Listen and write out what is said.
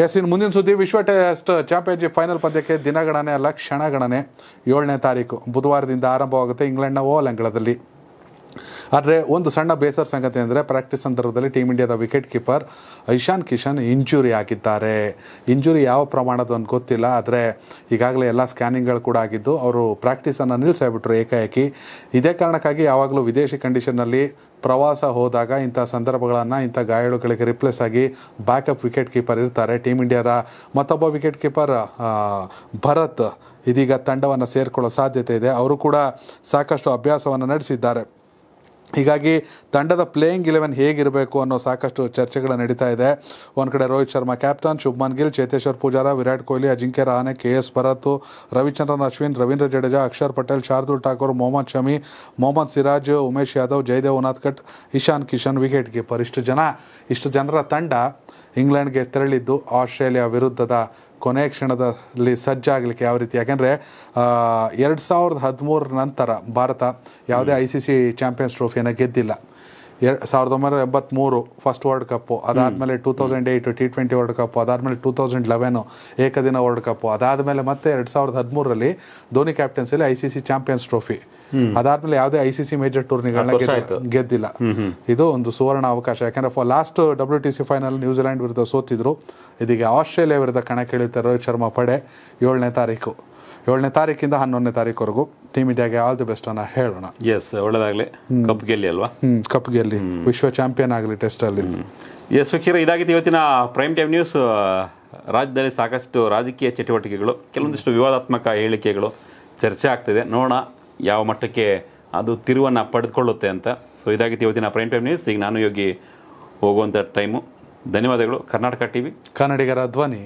S ಇನ್ನು ಮುಂದಿನ ಸುದ್ದಿ ವಿಶ್ವ ಟೆಸ್ಟ್ ಚಾಂಪಿಯನ್ಶಿಪ್ ಫೈನಲ್ ಪಂದ್ಯಕ್ಕೆ ದಿನಗಣನೆ ಅಲ್ಲ ಕ್ಷಣಗಣನೆ ಏಳನೇ ತಾರೀಕು ಬುಧವಾರದಿಂದ ಆರಂಭವಾಗುತ್ತೆ ಇಂಗ್ಲೆಂಡ್ನ ಓಲ್ ಅಂಗಳದಲ್ಲಿ ಆದರೆ ಒಂದು ಸಣ್ಣ ಬೇಸರ ಸಂಗತಿ ಅಂದರೆ ಪ್ರಾಕ್ಟೀಸ್ ಸಂದರ್ಭದಲ್ಲಿ ಟೀಮ್ ಇಂಡಿಯಾದ wicket keeper Ishan Kishan injury ಆಗಿದ್ದಾರೆ ಇಂಜುರಿ ಯಾವ ಪ್ರಮಾಣದ ಅಂತ ಗೊತ್ತಿಲ್ಲ ಆದರೆ ಈಗಾಗಲೇ ಎಲ್ಲ ಸ್ಕ್ಯಾನಿಂಗ್ಗಳು ಕೂಡ ಆಗಿದ್ದು ಅವರು ಪ್ರಾಕ್ಟೀಸನ್ನು ನಿಲ್ಲಿಸಾಬಿಟ್ರು ಏಕಾಏಕಿ ಇದೇ ಕಾರಣಕ್ಕಾಗಿ ಯಾವಾಗಲೂ ವಿದೇಶಿ ಕಂಡೀಷನ್ನಲ್ಲಿ ಪ್ರವಾಸ ಹೋದಾಗ ಇಂಥ ಸಂದರ್ಭಗಳನ್ನು ಇಂಥ ಗಾಯಾಳುಗಳಿಗೆ ರಿಪ್ಲೇಸ್ ಆಗಿ ಬ್ಯಾಕಪ್ ವಿಕೆಟ್ ಕೀಪರ್ ಇರ್ತಾರೆ ಟೀಮ್ ಇಂಡಿಯಾದ ಮತ್ತೊಬ್ಬ ವಿಕೆಟ್ ಕೀಪರ್ ಭರತ್ ಇದೀಗ ತಂಡವನ್ನು ಸೇರಿಕೊಳ್ಳೋ ಸಾಧ್ಯತೆ ಇದೆ ಅವರು ಕೂಡ ಸಾಕಷ್ಟು ಅಭ್ಯಾಸವನ್ನು ನಡೆಸಿದ್ದಾರೆ ಹೀಗಾಗಿ ತಂಡದ ಪ್ಲೇಯಿಂಗ್ ಇಲೆವೆನ್ ಹೇಗಿರಬೇಕು ಅನ್ನೋ ಸಾಕಷ್ಟು ಚರ್ಚೆಗಳು ನಡೀತಾ ಇದೆ ಒಂದು ಕಡೆ Rohit Sharma captain Shubman Gill Cheteshwar Pujara Virat Kohli Ajinkya Rahane K S Bharat Ravichandran Ashwin Ravindra Jadeja Axar Patel Shardul Thakur Mohammed Shami Mohammed Siraj Umesh Yadav Jaydev Unadkat Ishan Kishan wicket keeper ಇಷ್ಟು ಜನ ಇಷ್ಟು ಜನರ ತಂಡ ಇಂಗ್ಲೆಂಡ್ಗೆ ತೆರಳಿದ್ದು ಆಸ್ಟ್ರೇಲಿಯಾ ವಿರುದ್ಧದ ಕೊನೆ ಕ್ಷಣದಲ್ಲಿ ಸಜ್ಜಾಗಲಿಕ್ಕೆ ಯಾವ ರೀತಿ ಯಾಕೆಂದರೆ ಎರಡು ಸಾವಿರದ ಹದಿಮೂರರ ನಂತರ ಭಾರತ ಯಾವುದೇ ಐ ಸಿ ಸಿ ಚಾಂಪಿಯನ್ಸ್ ಟ್ರೋಫಿಯನ್ನು ಗೆದ್ದಿಲ್ಲ ಎರಡ್ ಸಾವಿರದ ಒಂಬೈನೂರ ಎಂಬತ್ತ್ಮೂರು ಫಸ್ಟ್ ವರ್ಲ್ಡ್ ಕಪ್ಪು ಅದಾದಮೇಲೆ two thousand eight T twenty world cup ಅದಾದಮೇಲೆ ಟೂ ತೌಸಂಡ್ ಲೆವೆನು ಏಕದಿನ ವರ್ಲ್ಡ್ ಕಪ್ ಅದಾದಮೇಲೆ ಮತ್ತೆ ಎರಡ್ ಸಾವಿರದ ಹದಿಮೂರರಲ್ಲಿ ಧೋನಿ ಕ್ಯಾಪ್ಟನ್ಸಿಲಿ I C C champions trophy ಅದಾದಮೇಲೆ ಯಾವುದೇ ಐ ಸಿ ಸಿ ಮೇಜರ್ ಟೂರ್ನಿಗಳನ್ನ ಗೆದ್ದಿಲ್ಲ ಇದು ಒಂದು ಸುವರ್ಣ ಅವಕಾಶ ಯಾಕಂದ್ರೆ last W T C final New Zealand ವಿರುದ್ಧ ಸೋತಿದ್ರು ಇದೀಗ ಆಸ್ಟ್ರೇಲಿಯಾ ವಿರುದ್ಧ ಕೇಳುತ್ತೆ ರೋಹಿತ್ ಶರ್ಮಾ ಪಡೆ ಏಳನೇ ತಾರೀಕು ಏಳನೇ ತಾರೀಕಿಂದ ಹನ್ನೊಂದನೇ ತಾರೀಕುವರೆಗೂ ಟೀಮ್ ಇಂಡಿಯಾಗೆ ಆಲ್ ದಿ ಬೆಸ್ಟ್ ಅನ್ನ ಹೇಳೋಣ ಎಸ್ ಒಳ್ಳೇದಾಗಲಿ ಕಪ್ ಗೆಲ್ಲಿ ಅಲ್ವಾ ಕಪ್ ಗೆಲ್ಲಿ ವಿಶ್ವ ಚಾಂಪಿಯನ್ ಆಗಲಿ ಟೆಸ್ಟ್ ಅಲ್ಲಿ ಎಸ್ ವಿಕಿರ ಇದಾಗಿತ್ತು ಇವತ್ತಿನ ಪ್ರೈಮ್ ಟೈಮ್ ನ್ಯೂಸ್ ರಾಜ್ಯದಲ್ಲಿ ಸಾಕಷ್ಟು ರಾಜಕೀಯ ಚಟುವಟಿಕೆಗಳು ಕೆಲವೊಂದಿಷ್ಟು ವಿವಾದಾತ್ಮಕ ಹೇಳಿಕೆಗಳು ಚರ್ಚೆ ಆಗ್ತಿದೆ ನೋಡೋಣ ಯಾವ ಮಟ್ಟಕ್ಕೆ ಅದು ತಿರುವನ್ನು ಪಡೆದುಕೊಳ್ಳುತ್ತೆ ಅಂತ ಸೊ ಇದಾಗಿತ್ತು ಇವತ್ತಿನ ಪ್ರೈಮ್ ಟೈಮ್ ನ್ಯೂಸ್ ಈಗ ನಾನು ಯೋಗಿ ಹೋಗುವಂಥ ಟೈಮು ಧನ್ಯವಾದಗಳು ಕರ್ನಾಟಕ ಟಿವಿ ಕನ್ನಡಿಗರ ಧ್ವನಿ